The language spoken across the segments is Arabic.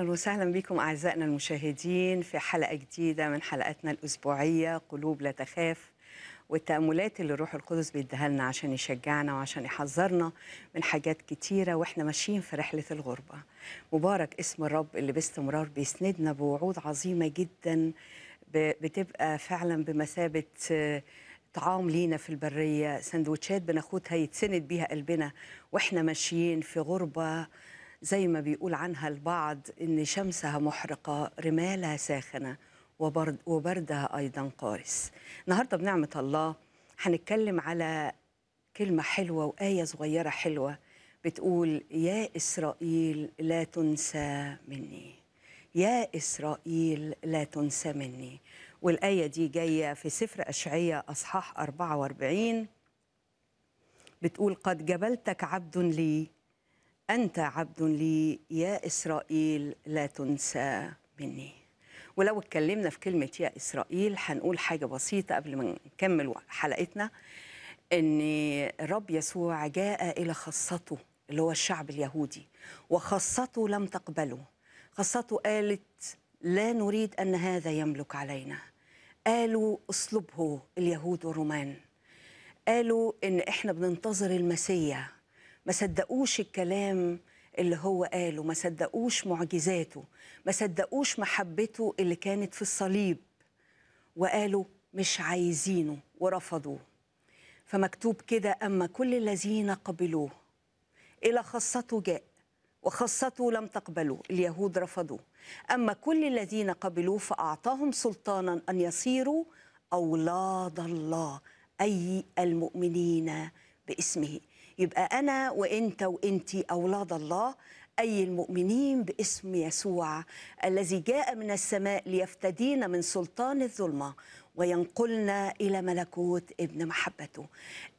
اهلا وسهلا بكم اعزائنا المشاهدين في حلقه جديده من حلقاتنا الاسبوعيه قلوب لا تخاف والتاملات اللي الروح القدس بيديها لنا عشان يشجعنا وعشان يحذرنا من حاجات كتيره واحنا ماشيين في رحله الغربه مبارك اسم الرب اللي باستمرار بيسندنا بوعود عظيمه جدا بتبقى فعلا بمثابه آه، طعام لينا في البريه سندوتشات بناخدها يتسند بيها قلبنا واحنا ماشيين في غربه زي ما بيقول عنها البعض إن شمسها محرقة رمالها ساخنة وبرد وبردها أيضا قارس النهاردة بنعمة الله هنتكلم على كلمة حلوة وآية صغيرة حلوة بتقول يا إسرائيل لا تنسى مني يا إسرائيل لا تنسى مني والآية دي جاية في سفر اشعياء أصحاح 44 بتقول قد جبلتك عبد لي أنت عبد لي يا إسرائيل لا تنسى مني ولو اتكلمنا في كلمة يا إسرائيل هنقول حاجة بسيطة قبل ما نكمل حلقتنا أن الرب يسوع جاء إلى خاصته اللي هو الشعب اليهودي وخاصته لم تقبله خاصته قالت لا نريد أن هذا يملك علينا قالوا أسلوبه اليهود والرومان قالوا إن إحنا بننتظر المسيح ما صدقوش الكلام اللي هو قاله ما صدقوش معجزاته ما صدقوش محبته اللي كانت في الصليب وقالوا مش عايزينه ورفضوه فمكتوب كده أما كل الذين قبلوه إلى خاصته جاء وخاصته لم تقبلوا اليهود رفضوه أما كل الذين قبلوه فأعطاهم سلطانا أن يصيروا أولاد الله أي المؤمنين باسمه يبقى أنا وأنت وأنتي أولاد الله أي المؤمنين باسم يسوع الذي جاء من السماء ليفتدينا من سلطان الظلمة وينقلنا إلى ملكوت ابن محبته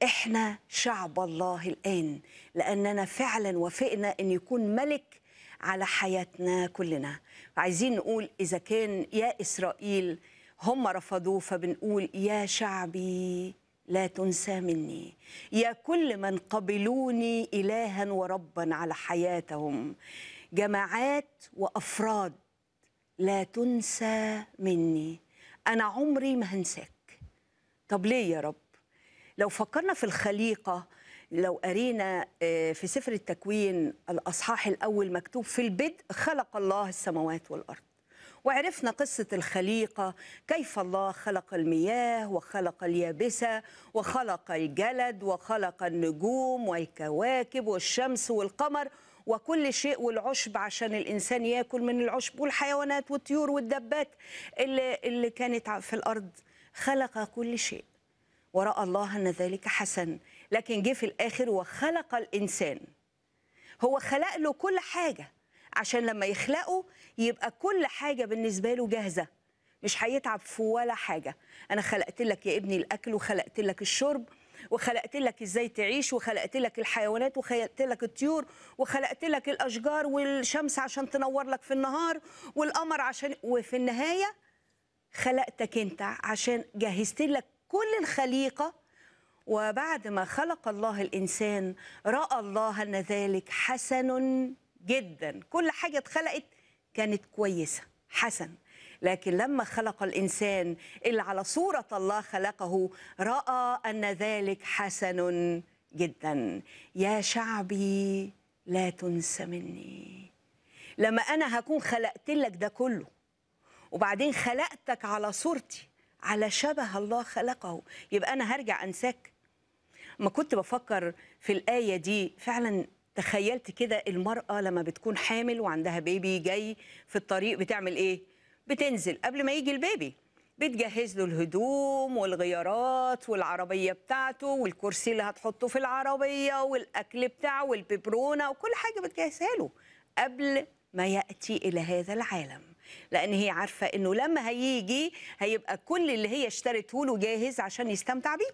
إحنا شعب الله الآن لأننا فعلا وافقنا أن يكون ملك على حياتنا كلنا عايزين نقول إذا كان يا إسرائيل هم رفضوه فبنقول يا شعبي لا تنسى مني يا كل من قبلوني إلها وربا على حياتهم جماعات وأفراد لا تنسى مني أنا عمري ما هنساك طب ليه يا رب لو فكرنا في الخليقة لو قرينا آه، في سفر التكوين الأصحاح الأول مكتوب في البدء خلق الله السماوات والأرض وعرفنا قصة الخليقة كيف الله خلق المياه وخلق اليابسة وخلق الجلد وخلق النجوم والكواكب والشمس والقمر وكل شيء والعشب عشان الإنسان ياكل من العشب والحيوانات والطيور والدبات اللي, اللي كانت في الأرض خلق كل شيء ورأى الله أن ذلك حسن لكن جه في الآخر وخلق الإنسان هو خلق له كل حاجة عشان لما يخلقه يبقى كل حاجه بالنسبه له جاهزه مش هيتعب في ولا حاجه انا خلقت لك يا ابني الاكل وخلقت لك الشرب وخلقت لك ازاي تعيش وخلقت لك الحيوانات وخلقت لك الطيور وخلقت لك الاشجار والشمس عشان تنور لك في النهار والقمر عشان وفي النهايه خلقتك انت عشان جهزت لك كل الخليقه وبعد ما خلق الله الانسان راى الله ان ذلك حسن جدا كل حاجه اتخلقت كانت كويسه حسن لكن لما خلق الانسان اللي على صوره الله خلقه راى ان ذلك حسن جدا يا شعبي لا تنسى مني لما انا هكون خلقت لك ده كله وبعدين خلقتك على صورتي على شبه الله خلقه يبقى انا هرجع انساك ما كنت بفكر في الايه دي فعلا تخيلت كده المرأة لما بتكون حامل وعندها بيبي جاي في الطريق بتعمل إيه؟ بتنزل قبل ما يجي البيبي بتجهز له الهدوم والغيارات والعربية بتاعته والكرسي اللي هتحطه في العربية والأكل بتاعه والبيبرونة وكل حاجة بتجهزها له قبل ما يأتي إلى هذا العالم لأن هي عارفة إنه لما هيجي هيبقى كل اللي هي اشترته له جاهز عشان يستمتع بيه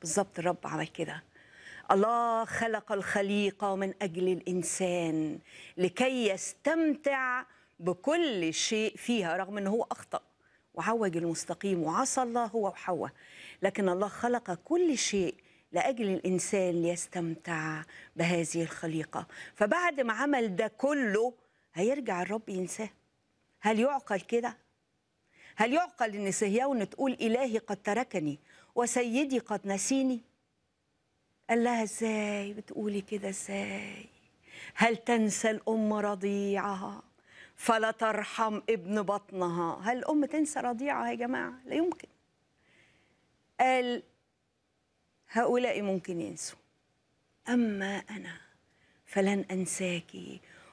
بالظبط الرب عمل كده الله خلق الخليقه من اجل الانسان لكي يستمتع بكل شيء فيها رغم ان هو اخطا وعوج المستقيم وعصى الله هو وحواء لكن الله خلق كل شيء لاجل الانسان ليستمتع بهذه الخليقه فبعد ما عمل ده كله هيرجع الرب ينساه هل يعقل كده هل يعقل ان صهيون تقول الهي قد تركني وسيدي قد نسيني قال لها ازاي بتقولي كده ازاي هل تنسى الام رضيعها فلا ترحم ابن بطنها هل الام تنسى رضيعها يا جماعه لا يمكن قال هؤلاء ممكن ينسوا اما انا فلن انساك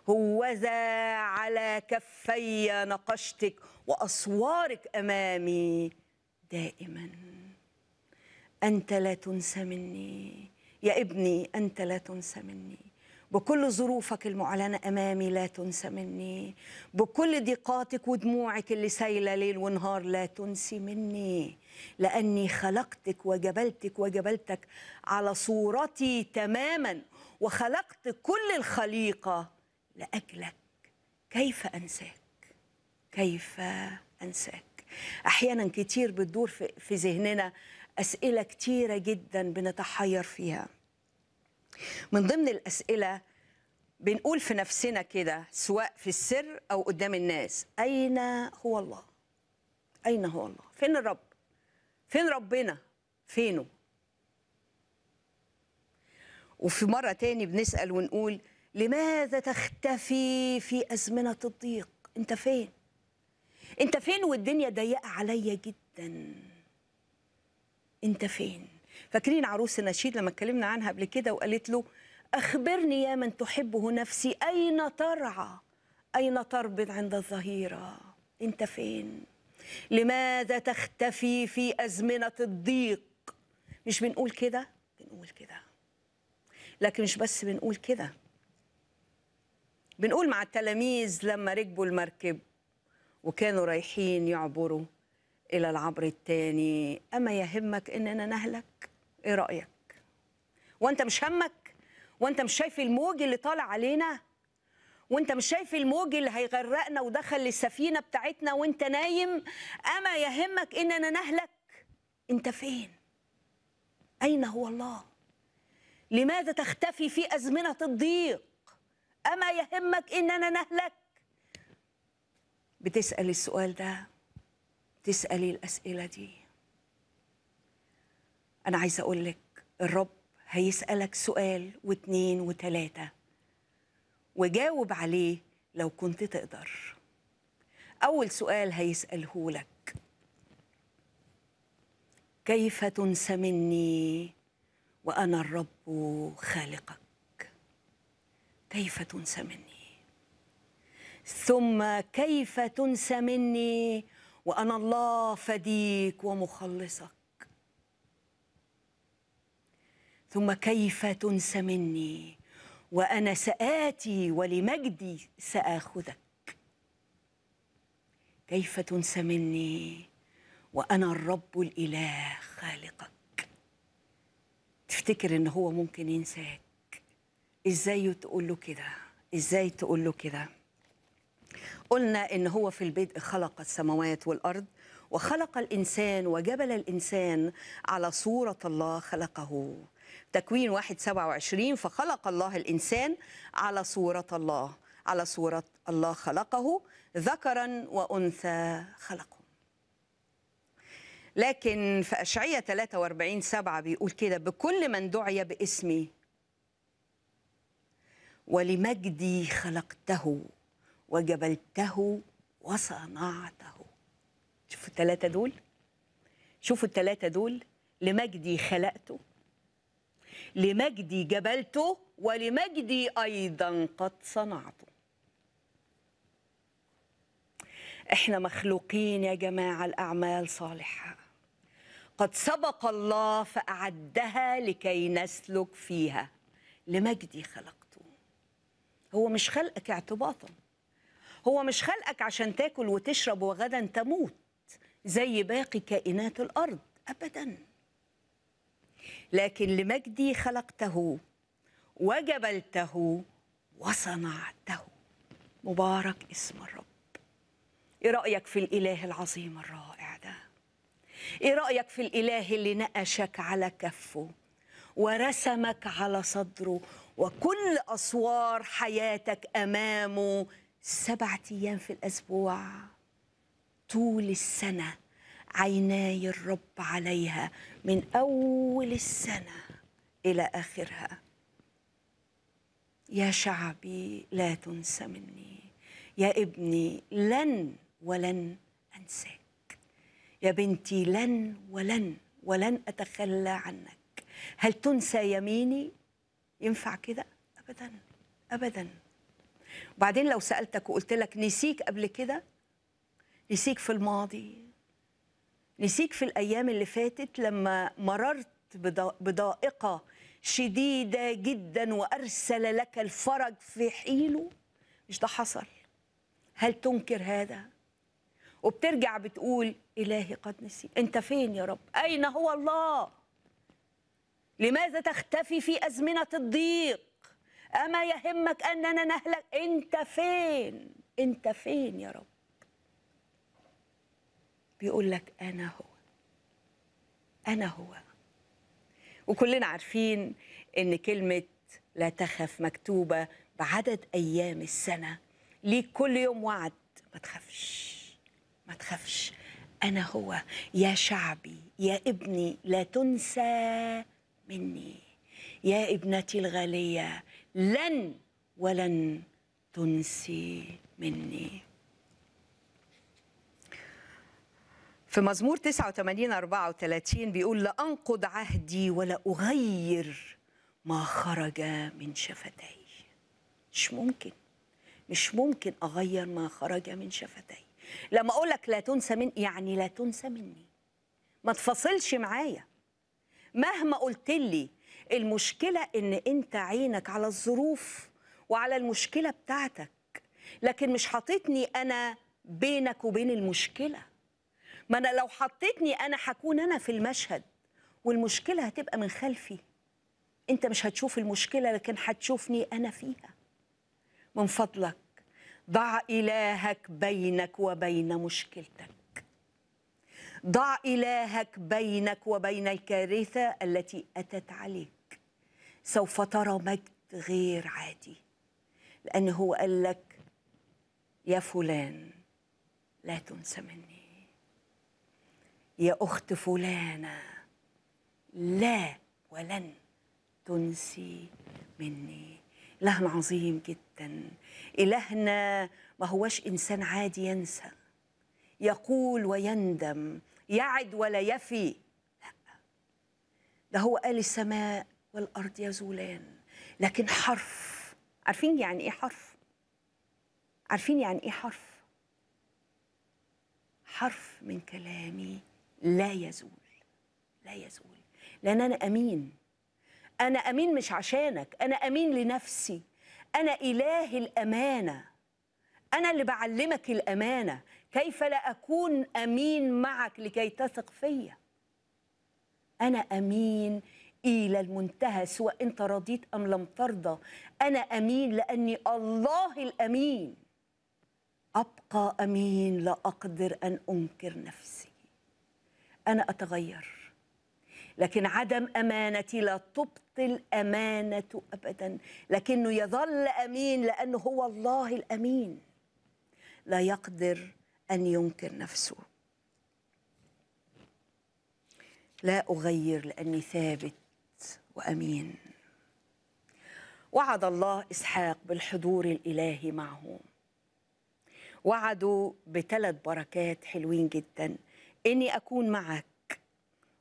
هوذا على كفي نقشتك واسوارك امامي دائما انت لا تنسى مني يا ابني أنت لا تنسى مني بكل ظروفك المعلنة أمامي لا تنسى مني بكل ضيقاتك ودموعك اللي سايلة ليل ونهار لا تنسي مني لأني خلقتك وجبلتك وجبلتك على صورتي تماما وخلقت كل الخليقة لأجلك كيف أنساك كيف أنساك أحيانا كتير بتدور في ذهننا أسئلة كتيرة جدا بنتحير فيها من ضمن الأسئلة بنقول في نفسنا كده سواء في السر أو قدام الناس أين هو الله؟ أين هو الله؟ فين الرب؟ فين ربنا؟ فينه؟ وفي مرة تاني بنسأل ونقول لماذا تختفي في أزمنة الضيق؟ أنت فين؟ أنت فين والدنيا ضيقة عليا جداً انت فين فاكرين عروس النشيد لما اتكلمنا عنها قبل كده وقالت له اخبرني يا من تحبه نفسي اين ترعى اين تربض عند الظهيره انت فين لماذا تختفي في ازمنه الضيق مش بنقول كده بنقول كده لكن مش بس بنقول كده بنقول مع التلاميذ لما ركبوا المركب وكانوا رايحين يعبروا إلى العبر الثاني أما يهمك إننا نهلك إيه رأيك وأنت مش همك وأنت مش شايف الموج اللي طالع علينا وانت مش شايف الموج اللي هيغرقنا ودخل للسفينة بتاعتنا وانت نايم أما يهمك إننا نهلك انت فين أين هو الله لماذا تختفي في أزمنة الضيق أما يهمك إننا نهلك بتسأل السؤال ده تسألي الأسئلة دي أنا عايزة أقول لك الرب هيسألك سؤال واتنين وتلاتة وجاوب عليه لو كنت تقدر أول سؤال هيسأله لك كيف تنسى مني وأنا الرب خالقك كيف تنسى مني ثم كيف تنسى مني وأنا الله فديك ومخلصك ثم كيف تنسى مني وأنا سآتي ولمجدي سآخذك كيف تنسى مني وأنا الرب الإله خالقك تفتكر إن هو ممكن ينساك إزاي تقول له كده إزاي تقول له كده قلنا إن هو في البدء خلق السماوات والأرض وخلق الإنسان وجبل الإنسان على صورة الله خلقه تكوين واحد سبعة وعشرين فخلق الله الإنسان على صورة الله على صورة الله خلقه ذكرا وأنثى خلقه لكن في أشعية 43 سبعة بيقول كده بكل من دعي باسمي ولمجدي خلقته وجبلته وصنعته شوفوا الثلاثة دول شوفوا الثلاثة دول لمجدي خلقته لمجدي جبلته ولمجدي أيضا قد صنعته احنا مخلوقين يا جماعة الأعمال صالحة قد سبق الله فأعدها لكي نسلك فيها لمجدي خلقته هو مش خلقك اعتباطاً هو مش خلقك عشان تاكل وتشرب وغدا تموت زي باقي كائنات الارض ابدا لكن لمجدي خلقته وجبلته وصنعته مبارك اسم الرب ايه رايك في الاله العظيم الرائع ده ايه رايك في الاله اللي نقشك على كفه ورسمك على صدره وكل اسوار حياتك امامه سبعة أيام في الأسبوع طول السنة عيناي الرب عليها من أول السنة إلى آخرها يا شعبي لا تنسى مني يا ابني لن ولن أنساك يا بنتي لن ولن ولن أتخلى عنك هل تنسى يميني ينفع كده أبدا أبدا وبعدين لو سالتك وقلت لك نسيك قبل كده نسيك في الماضي نسيك في الايام اللي فاتت لما مررت بضائقه شديده جدا وارسل لك الفرج في حيله مش ده حصل هل تنكر هذا وبترجع بتقول الهي قد نسي انت فين يا رب اين هو الله لماذا تختفي في ازمنه الضيق أما يهمك أننا نهلك أنت فين أنت فين يا رب بيقول لك أنا هو أنا هو وكلنا عارفين إن كلمة لا تخف مكتوبة بعدد أيام السنة ليك كل يوم وعد ما تخافش ما تخافش أنا هو يا شعبي يا ابني لا تنسى مني يا ابنتي الغالية لن ولن تنسي مني في مزمور 89 34 بيقول لا أنقض عهدي ولا أغير ما خرج من شفتي مش ممكن مش ممكن أغير ما خرج من شفتي لما أقول لك لا تنسى مني يعني لا تنسى مني ما تفصلش معايا مهما قلت لي المشكله ان انت عينك على الظروف وعلى المشكله بتاعتك لكن مش حاططني انا بينك وبين المشكله ما انا لو حطيتني انا هكون انا في المشهد والمشكله هتبقى من خلفي انت مش هتشوف المشكله لكن هتشوفني انا فيها من فضلك ضع الهك بينك وبين مشكلتك ضع إلهك بينك وبين الكارثة التي أتت عليك سوف ترى مجد غير عادي لأن هو قال لك يا فلان لا تنسى مني يا أخت فلانة لا ولن تنسي مني إلهنا عظيم جدا إلهنا ما هوش إنسان عادي ينسى يقول ويندم يعد ولا يفي لا ده هو قال السماء والأرض يزولان لكن حرف عارفين يعني إيه حرف؟ عارفين يعني إيه حرف؟ حرف من كلامي لا يزول لا يزول لأن أنا أمين أنا أمين مش عشانك أنا أمين لنفسي أنا إله الأمانة أنا اللي بعلمك الأمانة كيف لا أكون أمين معك لكي تثق فيا أنا أمين إلى المنتهى سواء أنت رضيت أم لم ترضى أنا أمين لأني الله الأمين أبقى أمين لا أقدر أن أنكر نفسي أنا أتغير لكن عدم أمانتي لا تبطل أمانة أبدا لكنه يظل أمين لأنه هو الله الأمين لا يقدر أن ينكر نفسه لا أغير لأني ثابت وامين وعد الله اسحاق بالحضور الالهي معه وعدوا بثلاث بركات حلوين جدا اني اكون معك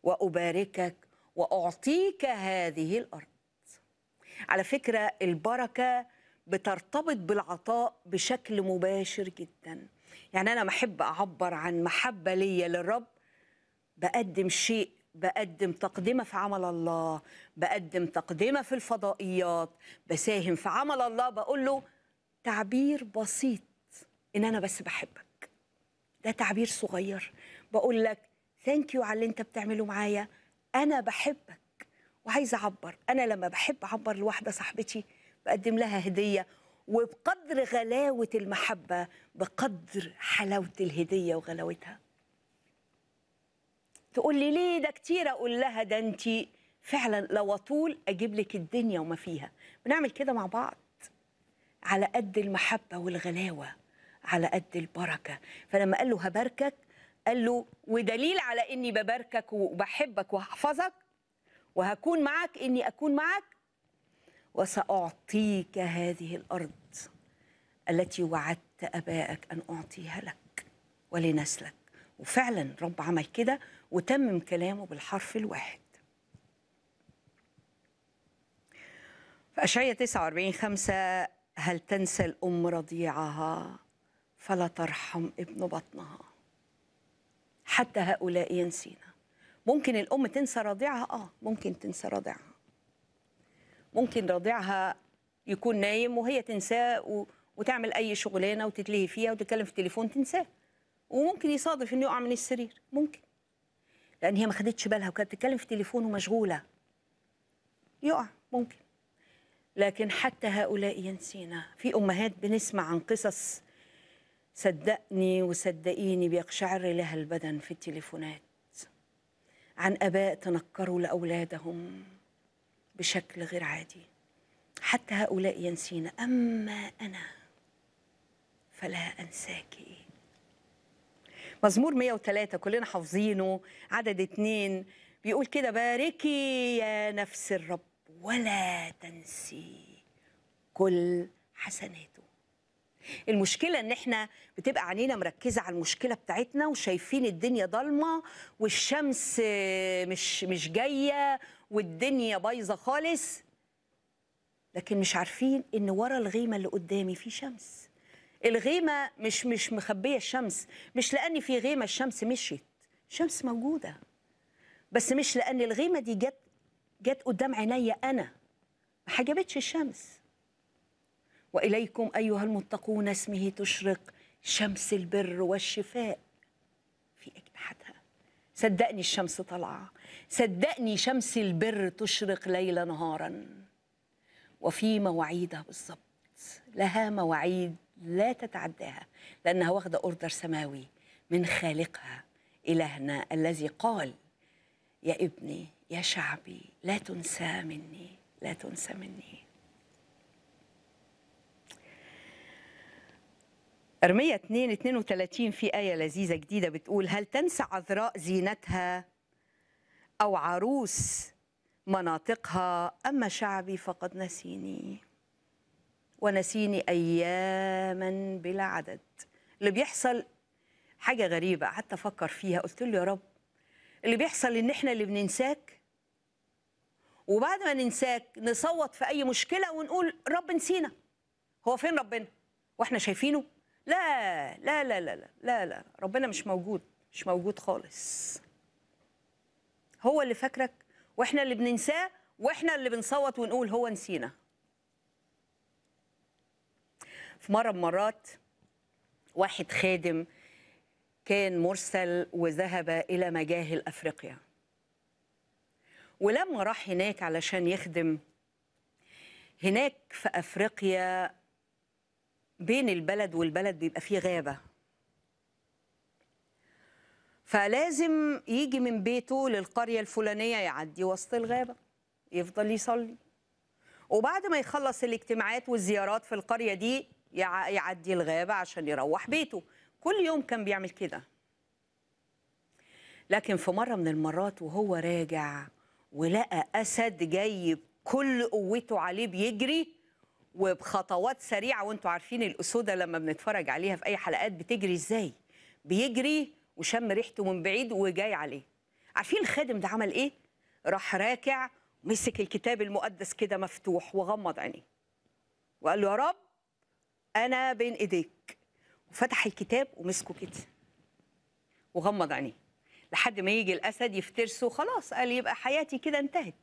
واباركك واعطيك هذه الارض على فكره البركه بترتبط بالعطاء بشكل مباشر جدا يعني انا محب اعبر عن محبه ليا للرب بقدم شيء بقدم تقدمه في عمل الله بقدم تقدمه في الفضائيات بساهم في عمل الله بقول له تعبير بسيط ان انا بس بحبك ده تعبير صغير بقول لك ثانك يو على اللي انت بتعمله معايا انا بحبك وعايزه اعبر انا لما بحب اعبر لواحده صاحبتي بقدم لها هديه وبقدر غلاوه المحبه بقدر حلاوه الهديه وغلاوتها تقول لي ليه ده كتير اقول لها ده انت فعلا لو اطول اجيب لك الدنيا وما فيها بنعمل كده مع بعض على قد المحبه والغلاوه على قد البركه فلما قال له هباركك قال له ودليل على اني بباركك وبحبك وهحفظك وهكون معك اني اكون معك وساعطيك هذه الارض التي وعدت ابائك ان اعطيها لك ولنسلك وفعلا رب عمل كده وتمم كلامه بالحرف الواحد في أشعية 49 5 هل تنسى الأم رضيعها فلا ترحم ابن بطنها حتى هؤلاء ينسينا ممكن الأم تنسى رضيعها آه ممكن تنسى رضيعها ممكن رضيعها يكون نايم وهي تنساه وتعمل أي شغلانة وتتلهي فيها وتتكلم في التليفون تنساه وممكن يصادف إنه يقع من السرير ممكن لان هي ما خدتش بالها وكانت بتتكلم في تليفون ومشغوله يقع ممكن لكن حتى هؤلاء ينسينا في امهات بنسمع عن قصص صدقني وصدقيني بيقشعر لها البدن في التليفونات عن اباء تنكروا لاولادهم بشكل غير عادي حتى هؤلاء ينسينا اما انا فلا انساكِ مزمور 103 كلنا حافظينه عدد اتنين بيقول كده باركي يا نفس الرب ولا تنسي كل حسناته المشكلة ان احنا بتبقى عينينا مركزة على المشكلة بتاعتنا وشايفين الدنيا ضلمة والشمس مش مش جاية والدنيا بايظة خالص لكن مش عارفين ان ورا الغيمة اللي قدامي في شمس الغيمه مش مش مخبيه الشمس مش لان في غيمه الشمس مشيت الشمس موجوده بس مش لان الغيمه دي جت جت قدام عينيا انا ما حجبتش الشمس واليكم ايها المتقون اسمه تشرق شمس البر والشفاء في اجنحتها صدقني الشمس طالعه صدقني شمس البر تشرق ليلا نهارا وفي مواعيدها بالظبط لها مواعيد لا تتعداها لأنها واخدة أوردر سماوي من خالقها إلهنا الذي قال يا ابني يا شعبي لا تنسى مني لا تنسى مني أرمية 2 32 في آية لذيذة جديدة بتقول هل تنسى عذراء زينتها أو عروس مناطقها أما شعبي فقد نسيني ونسيني أياما بلا عدد اللي بيحصل حاجة غريبة حتى أفكر فيها قلت له يا رب اللي بيحصل إن إحنا اللي بننساك وبعد ما ننساك نصوت في أي مشكلة ونقول رب نسينا هو فين ربنا؟ وإحنا شايفينه؟ لا لا لا لا لا لا, لا. ربنا مش موجود مش موجود خالص هو اللي فاكرك واحنا اللي بننساه واحنا اللي بنصوت ونقول هو نسينا في مره مرات واحد خادم كان مرسل وذهب الى مجاهل افريقيا ولما راح هناك علشان يخدم هناك في افريقيا بين البلد والبلد بيبقى فيه غابه فلازم يجي من بيته للقريه الفلانيه يعدي وسط الغابه يفضل يصلي وبعد ما يخلص الاجتماعات والزيارات في القريه دي يعدي الغابة عشان يروح بيته كل يوم كان بيعمل كده لكن في مرة من المرات وهو راجع ولقى أسد جاي كل قوته عليه بيجري وبخطوات سريعة وانتوا عارفين الأسودة لما بنتفرج عليها في أي حلقات بتجري إزاي بيجري وشم ريحته من بعيد وجاي عليه عارفين الخادم ده عمل إيه؟ راح راكع مسك الكتاب المقدس كده مفتوح وغمض عينيه وقال له يا رب انا بين ايديك وفتح الكتاب ومسكه كده وغمض عينيه لحد ما يجي الاسد يفترسه خلاص قال يبقى حياتي كده انتهت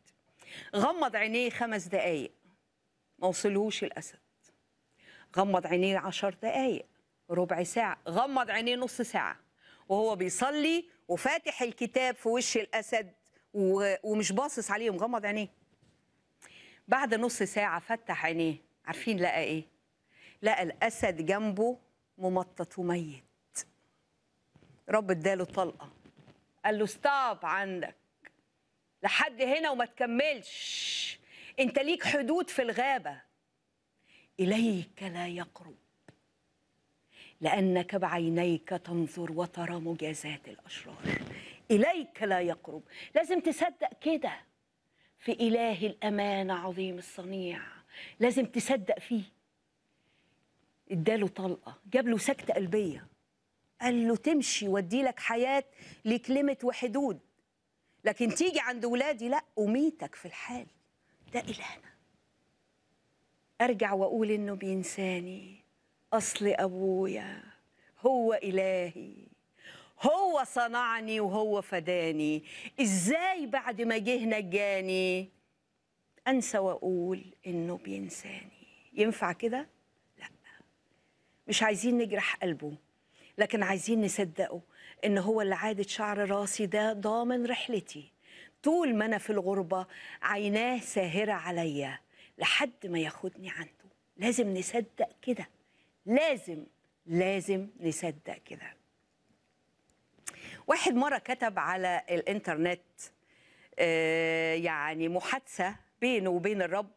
غمض عينيه خمس دقايق ما وصلهوش الاسد غمض عينيه عشر دقايق ربع ساعه غمض عينيه نص ساعه وهو بيصلي وفاتح الكتاب في وش الاسد ومش باصص عليه مغمض عينيه بعد نص ساعه فتح عينيه عارفين لقى ايه لقى الاسد جنبه ممطط وميت رب اداله طلقه قال له ستوب عندك لحد هنا وما تكملش انت ليك حدود في الغابه اليك لا يقرب لانك بعينيك تنظر وترى مجازات الاشرار اليك لا يقرب لازم تصدق كده في اله الامان عظيم الصنيع لازم تصدق فيه اداله طلقه جاب له سكته قلبيه قال له تمشي ودي لك حياه ليك ليميت وحدود لكن تيجي عند ولادي لا اميتك في الحال ده الهنا ارجع واقول انه بينساني اصل ابويا هو الهي هو صنعني وهو فداني ازاي بعد ما جه نجاني انسى واقول انه بينساني ينفع كده مش عايزين نجرح قلبه لكن عايزين نصدقه ان هو اللي عادة شعر راسي ده ضامن رحلتي طول ما انا في الغربة عيناه ساهرة عليا لحد ما ياخدني عنده لازم نصدق كده لازم لازم نصدق كده واحد مرة كتب على الانترنت آه، يعني محادثة بينه وبين الرب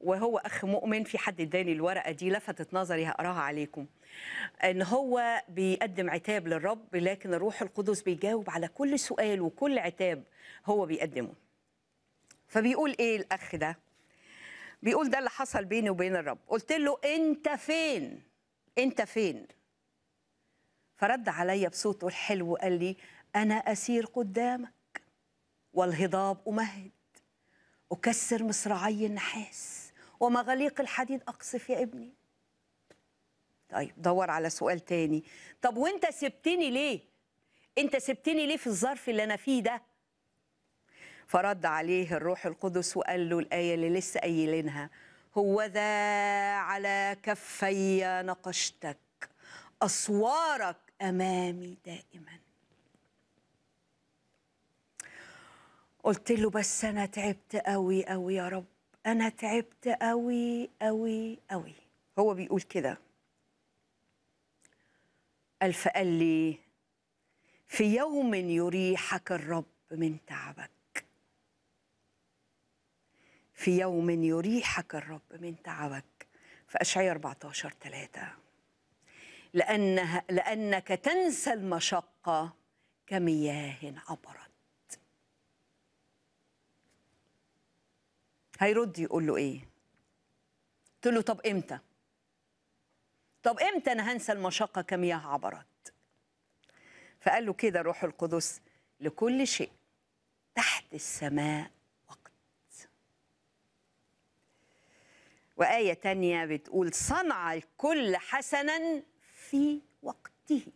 وهو اخ مؤمن في حد اداني الورقه دي لفتت نظري هقراها عليكم ان هو بيقدم عتاب للرب لكن الروح القدس بيجاوب على كل سؤال وكل عتاب هو بيقدمه فبيقول ايه الاخ ده بيقول ده اللي حصل بيني وبين الرب قلت له انت فين انت فين فرد عليا بصوته الحلو قال لي انا اسير قدامك والهضاب امهد اكسر مصراعي النحاس ومغاليق الحديد أقصف يا ابني طيب دور على سؤال تاني طب وانت سبتني ليه انت سبتني ليه في الظرف اللي انا فيه ده فرد عليه الروح القدس وقال له الآية اللي لسه قايلينها هو ذا على كفي نقشتك أسوارك أمامي دائما قلت له بس أنا تعبت قوي قوي يا رب انا تعبت قوي قوي قوي هو بيقول كده الف قال لي في يوم يريحك الرب من تعبك في يوم يريحك الرب من تعبك في اشعياء 14 3 لأنها لأنك تنسى المشقة كمياه عبرت هيرد يقول له ايه قلت له طب امتى طب امتى انا هنسى المشقه كمياه عبرت فقال له كده روح القدس لكل شيء تحت السماء وقت وآية تانية بتقول صنع الكل حسنا في وقته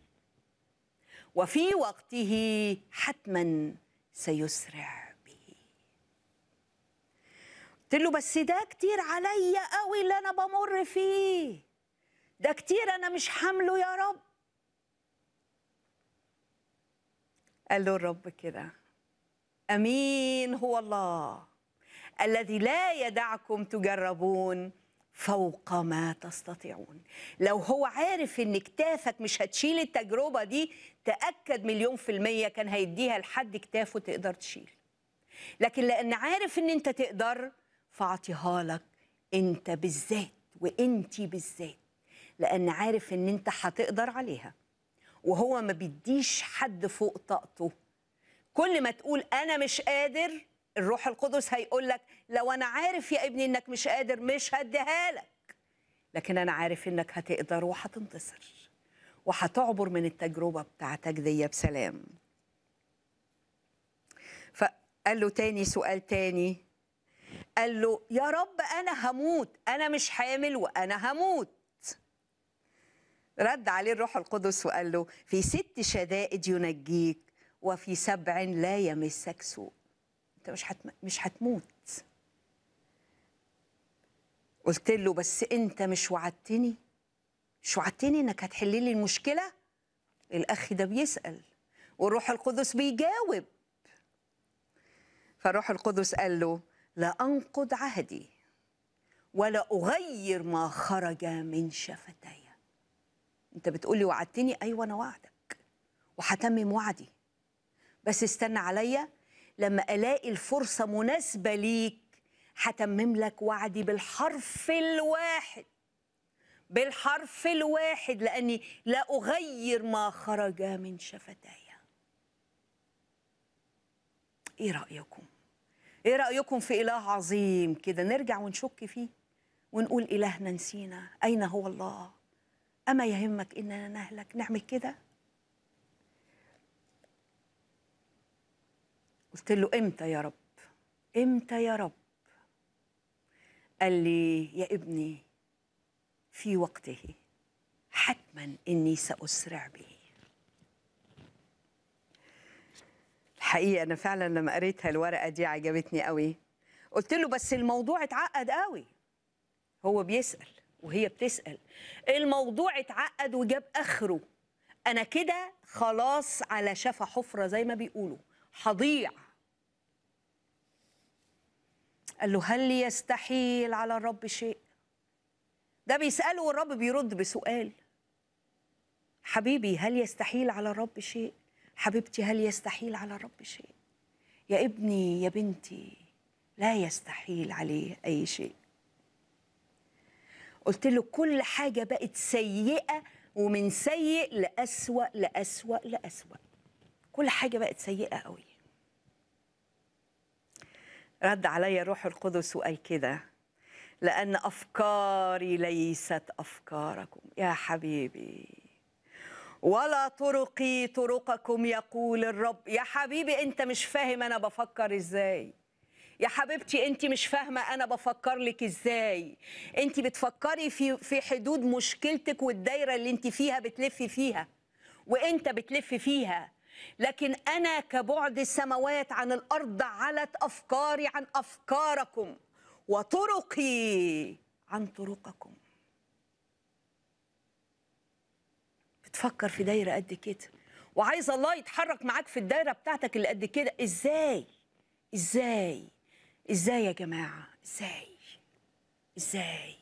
وفي وقته حتما سيسرع قلت له بس ده كتير عليا قوي اللي انا بمر فيه ده كتير انا مش حامله يا رب قال له الرب كده امين هو الله الذي لا يدعكم تجربون فوق ما تستطيعون لو هو عارف ان كتافك مش هتشيل التجربه دي تاكد مليون في الميه كان هيديها لحد كتافه تقدر تشيل لكن لان عارف ان انت تقدر فاعطيها لك انت بالذات وانت بالذات لان عارف ان انت هتقدر عليها وهو ما بيديش حد فوق طاقته كل ما تقول انا مش قادر الروح القدس هيقول لك لو انا عارف يا ابني انك مش قادر مش هديها لك لكن انا عارف انك هتقدر وهتنتصر وهتعبر من التجربه بتاعتك دي بسلام فقال له تاني سؤال تاني قال له يا رب أنا هموت أنا مش حامل وأنا هموت رد عليه الروح القدس وقال له في ست شدائد ينجيك وفي سبع لا يمسك سوء انت مش حتم... مش هتموت قلت له بس انت مش وعدتني مش وعدتني انك هتحل لي المشكله الاخ ده بيسال والروح القدس بيجاوب فالروح القدس قال له لا أنقض عهدي ولا أغير ما خرج من شفتي أنت بتقولي وعدتني أيوة أنا وعدك وهتمم وعدي بس استنى عليا لما ألاقي الفرصة مناسبة ليك هتمم لك وعدي بالحرف الواحد بالحرف الواحد لأني لا أغير ما خرج من شفتي إيه رأيكم؟ ايه رايكم في اله عظيم كده نرجع ونشك فيه ونقول الهنا نسينا اين هو الله اما يهمك اننا نهلك نعمل كده قلت له امتى يا رب امتى يا رب قال لي يا ابني في وقته حتما اني ساسرع به حقيقه انا فعلا لما قريتها الورقه دي عجبتني قوي قلت له بس الموضوع اتعقد قوي هو بيسال وهي بتسال الموضوع اتعقد وجاب اخره انا كده خلاص على شفا حفره زي ما بيقولوا حضيع قال له هل يستحيل على الرب شيء ده بيساله والرب بيرد بسؤال حبيبي هل يستحيل على الرب شيء حبيبتي هل يستحيل على الرب شيء يا ابني يا بنتي لا يستحيل عليه أي شيء قلت له كل حاجة بقت سيئة ومن سيء لأسوأ لأسوأ لأسوأ كل حاجة بقت سيئة قوي رد عليا روح القدس وقال كده لأن أفكاري ليست أفكاركم يا حبيبي ولا طرقي طرقكم يقول الرب يا حبيبي انت مش فاهم انا بفكر ازاي يا حبيبتي انت مش فاهمه انا بفكر لك ازاي انت بتفكري في في حدود مشكلتك والدايره اللي انت فيها بتلفي فيها وانت بتلف فيها لكن انا كبعد السماوات عن الارض علت افكاري عن افكاركم وطرقي عن طرقكم بتفكر في دايره قد كده وعايز الله يتحرك معاك في الدايره بتاعتك اللي قد كده ازاي ازاي ازاي يا جماعه ازاي ازاي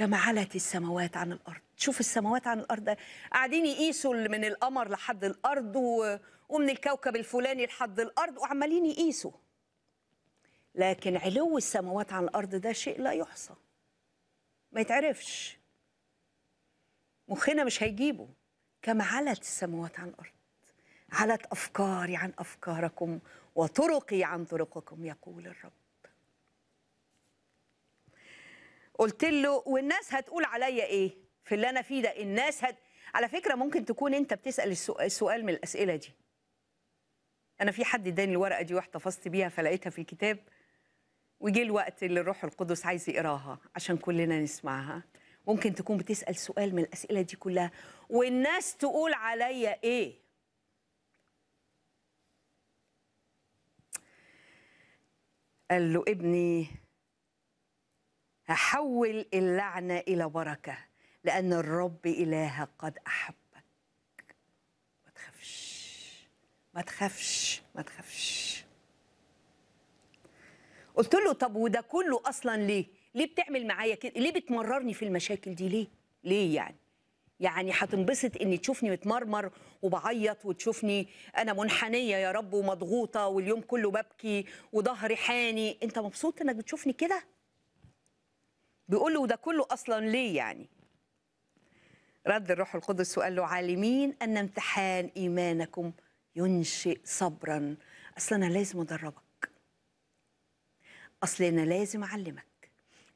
علت السماوات عن الارض شوف السماوات عن الارض قاعدين يقيسوا من القمر لحد الارض و... ومن الكوكب الفلاني لحد الارض وعمالين يقيسوا لكن علو السماوات عن الارض ده شيء لا يحصى ما يتعرفش مخنا مش هيجيبه كما علت السماوات عن الأرض علت أفكاري عن أفكاركم وطرقي عن طرقكم يقول الرب قلت له والناس هتقول عليا ايه في اللي انا فيه ده الناس هت... على فكره ممكن تكون انت بتسال السؤال من الاسئله دي انا في حد اداني الورقه دي واحتفظت بيها فلقيتها في الكتاب وجه الوقت اللي الروح القدس عايز يقراها عشان كلنا نسمعها ممكن تكون بتسال سؤال من الاسئله دي كلها والناس تقول عليا ايه قال له ابني هحول اللعنه الى بركه لان الرب الهك قد احبك ما تخافش ما تخافش ما تخافش قلت له طب وده كله اصلا ليه ليه بتعمل معايا كده ليه بتمررني في المشاكل دي ليه ليه يعني يعني هتنبسط ان تشوفني متمرمر وبعيط وتشوفني انا منحنيه يا رب ومضغوطه واليوم كله ببكي وظهري حاني انت مبسوط انك بتشوفني كده بيقول له ده كله اصلا ليه يعني رد الروح القدس وقال له عالمين ان امتحان ايمانكم ينشئ صبرا اصل انا لازم ادربك اصل انا لازم اعلمك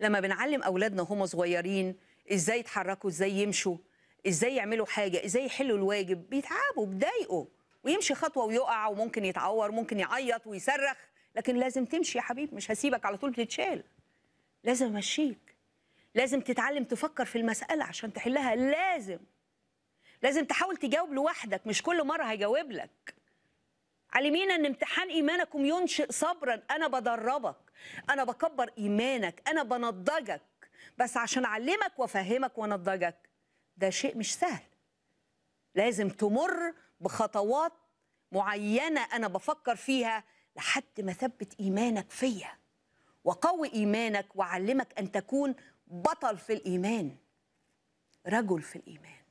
لما بنعلم اولادنا وهم صغيرين ازاي يتحركوا ازاي يمشوا ازاي يعملوا حاجه ازاي يحلوا الواجب بيتعبوا بيضايقوا ويمشي خطوه ويقع وممكن يتعور ممكن يعيط ويصرخ لكن لازم تمشي يا حبيبي مش هسيبك على طول تتشال لازم امشيك لازم تتعلم تفكر في المساله عشان تحلها لازم لازم تحاول تجاوب لوحدك مش كل مره هيجاوب لك علمينا ان امتحان ايمانكم ينشئ صبرا انا بدربك انا بكبر ايمانك انا بنضجك بس عشان اعلمك وافهمك وانضجك ده شيء مش سهل لازم تمر بخطوات معينه انا بفكر فيها لحد ما ثبت ايمانك فيا وقوي ايمانك وعلمك ان تكون بطل في الايمان رجل في الايمان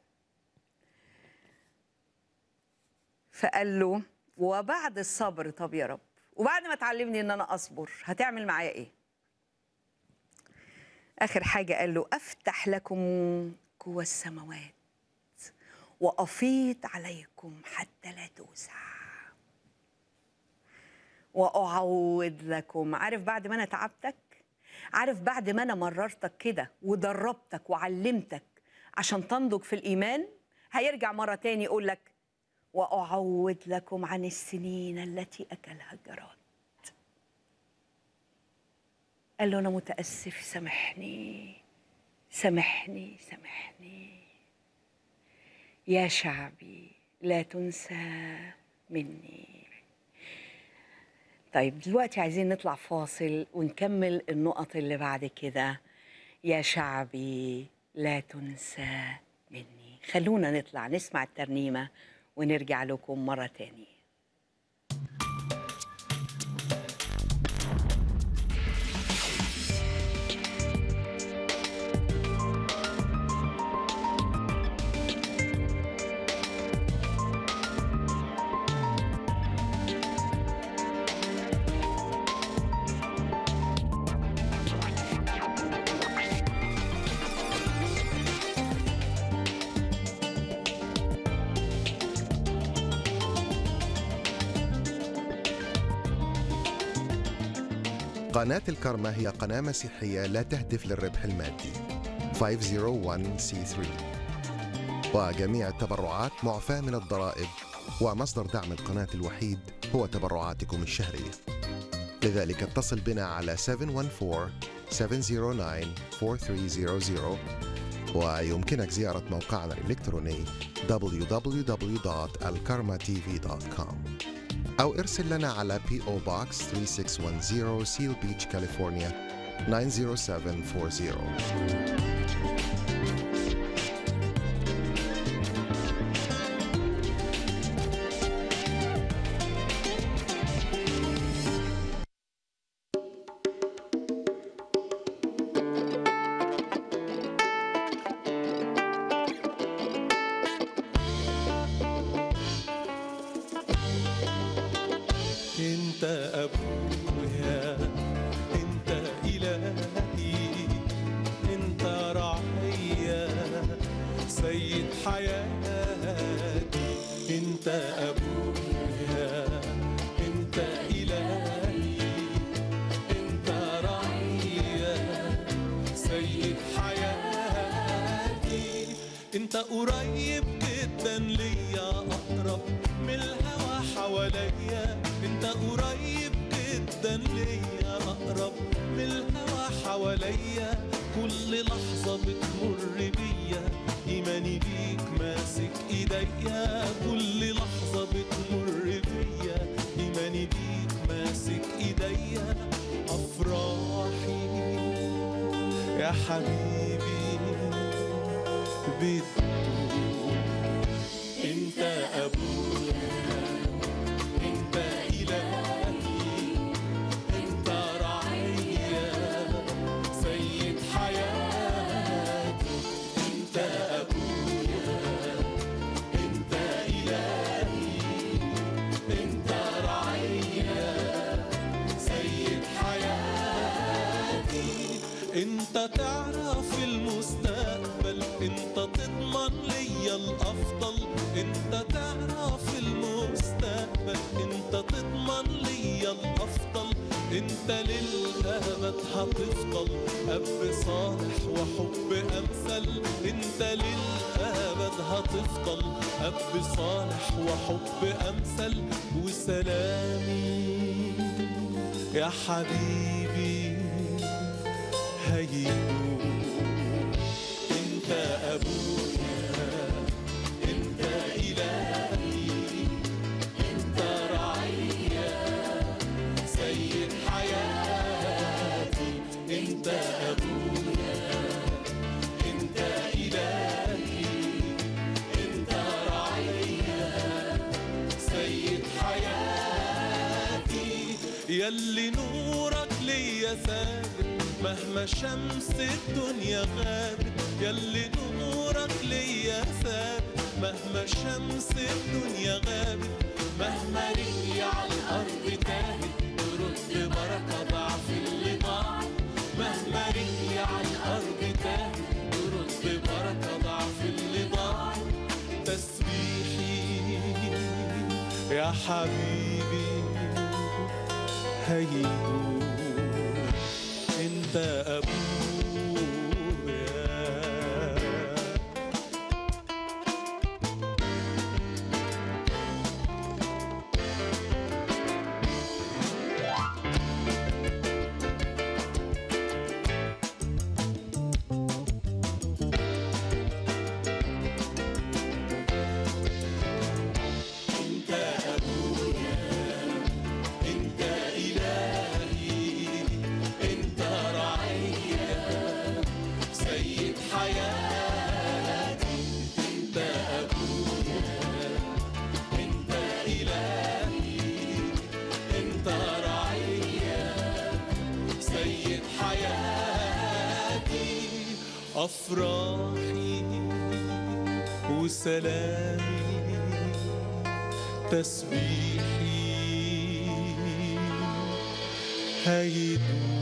فقال له وبعد الصبر طب يا رب وبعد ما تعلمني ان انا اصبر هتعمل معايا ايه اخر حاجه قال له افتح لكم قوى السماوات وافيض عليكم حتى لا توسع واعوض لكم عارف بعد ما انا تعبتك عارف بعد ما انا مررتك كده ودربتك وعلمتك عشان تنضج في الايمان هيرجع مره تاني يقول لك وأعوض لكم عن السنين التي أكلها الجراد قال له أنا متأسف سامحني سامحني سامحني يا شعبي لا تنسى مني طيب دلوقتي عايزين نطلع فاصل ونكمل النقط اللي بعد كده يا شعبي لا تنسى مني خلونا نطلع نسمع الترنيمه ونرجع لكم مرة تانية قناة الكرمة هي قناة مسيحية لا تهدف للربح المادي 501c3 وجميع التبرعات معفاة من الضرائب ومصدر دعم القناة الوحيد هو تبرعاتكم الشهرية لذلك اتصل بنا على 714-709-4300 ويمكنك زيارة موقعنا الإلكتروني www.alkarmatv.com أو ارسل لنا على PO Box 3610 Seal Beach, California 90740 اضمن ليا الافضل انت للابد هتفضل اب صالح وحب امثل انت للابد هتفضل اب صالح وحب امثل وسلامي يا حبيبي هيجي خلي نورك ليا ثابت مهما شمس الدنيا غابت يلي نورك ليا ثابت مهما شمس الدنيا غابت مهما رجلي على الأرض تاهت ترد بركة ضعف اللي ضاعت مهما رجلي على الأرض تاهت ترد بركة ضعف اللي ضاعت تسبيحي يا حبيبي حي انت ابو أفراحي وسلامي تسبيحي هيدوم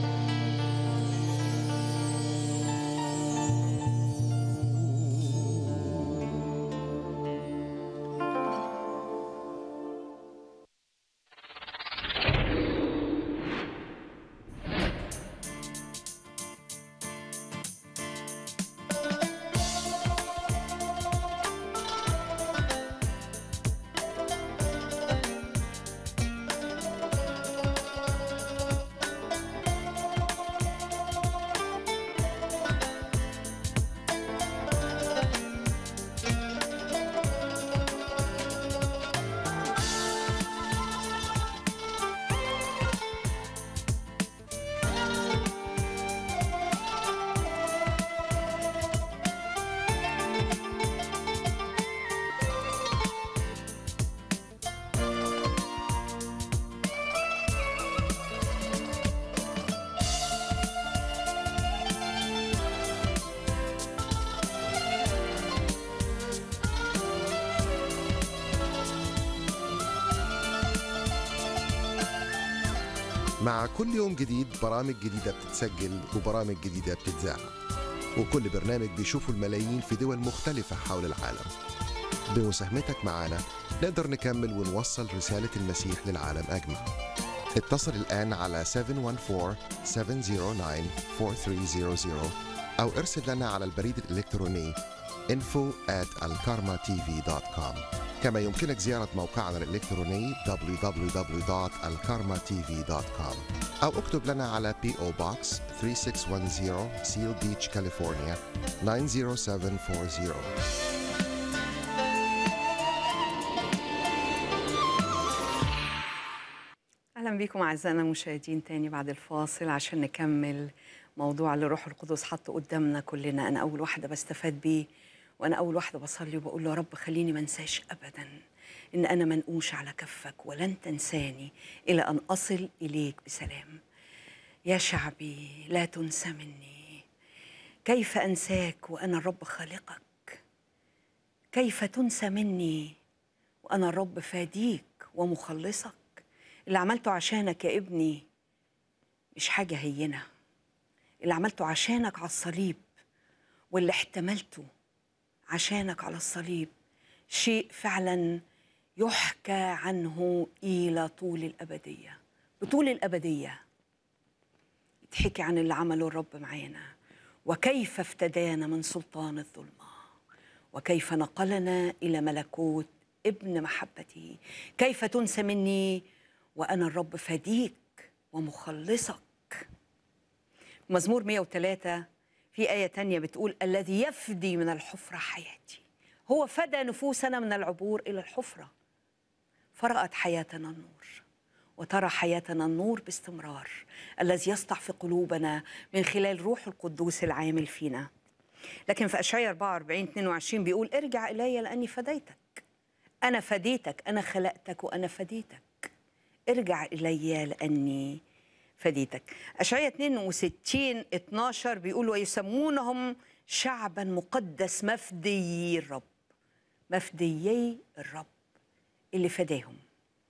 مع كل يوم جديد برامج جديدة بتتسجل وبرامج جديدة بتتذاع وكل برنامج بيشوفه الملايين في دول مختلفة حول العالم بمساهمتك معانا نقدر نكمل ونوصل رسالة المسيح للعالم أجمع اتصل الآن على 714-709-4300 أو ارسل لنا على البريد الإلكتروني info at alkarmatv.com كما يمكنك زيارة موقعنا الإلكتروني www.alkarmatv.com أو اكتب لنا على PO Box 3610 Seal Beach, California 90740 أهلا بكم أعزائنا المشاهدين تاني بعد الفاصل عشان نكمل موضوع اللي روح القدس حطه قدامنا كلنا أنا أول واحدة بستفاد بيه وانا اول واحده بصلي وبقول له يا رب خليني ما انساش ابدا ان انا منقوش على كفك ولن تنساني الى ان اصل اليك بسلام يا شعبي لا تنسى مني كيف انساك وانا الرب خالقك كيف تنسى مني وانا الرب فاديك ومخلصك اللي عملته عشانك يا ابني مش حاجه هينه اللي عملته عشانك على الصليب واللي احتملته عشانك على الصليب شيء فعلا يحكى عنه إلى طول الأبدية بطول الأبدية تحكي عن اللي عمله الرب معانا وكيف افتدانا من سلطان الظلمة وكيف نقلنا إلى ملكوت ابن محبته كيف تنسى مني وأنا الرب فديك ومخلصك مزمور 103 في آية تانية بتقول الذي يفدي من الحفرة حياتي هو فدى نفوسنا من العبور إلى الحفرة فرأت حياتنا النور وترى حياتنا النور باستمرار الذي يسطع في قلوبنا من خلال روح القدوس العامل فينا لكن في أشعية 44 22 بيقول ارجع إلي لأني فديتك أنا فديتك أنا خلقتك وأنا فديتك ارجع إلي لأني فديتك أشعية 62 12 بيقول ويسمونهم شعبا مقدس مفديي الرب مفديي الرب اللي فداهم